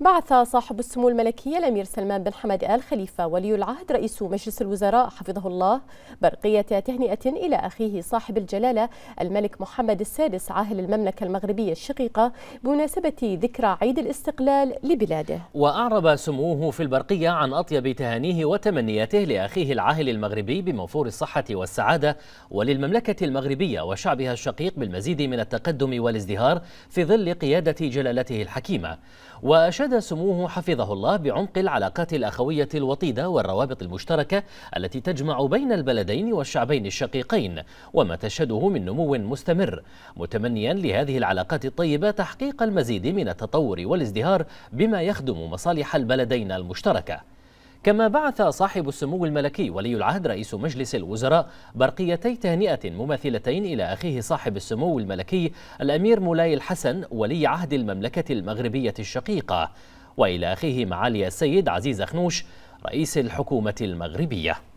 بعث صاحب السمو الملكي الأمير سلمان بن حمد آل خليفة ولي العهد رئيس مجلس الوزراء حفظه الله برقية تهنئة إلى أخيه صاحب الجلالة الملك محمد السادس عاهل المملكة المغربية الشقيقة بمناسبة ذكرى عيد الاستقلال لبلاده وأعرب سموه في البرقية عن أطيب تهانيه وتمنياته لأخيه العاهل المغربي بموفور الصحة والسعادة وللمملكة المغربية وشعبها الشقيق بالمزيد من التقدم والازدهار في ظل قيادة جلالته الحكيمة وأشاد أفاد سموه حفظه الله بعمق العلاقات الأخوية الوطيدة والروابط المشتركة التي تجمع بين البلدين والشعبين الشقيقين وما تشهده من نمو مستمر متمنيا لهذه العلاقات الطيبة تحقيق المزيد من التطور والازدهار بما يخدم مصالح البلدين المشتركة كما بعث صاحب السمو الملكي ولي العهد رئيس مجلس الوزراء برقيتي تهنئة مماثلتين إلى أخيه صاحب السمو الملكي الأمير مولاي الحسن ولي عهد المملكة المغربية الشقيقة وإلى أخيه معالي السيد عزيز أخنوش رئيس الحكومة المغربية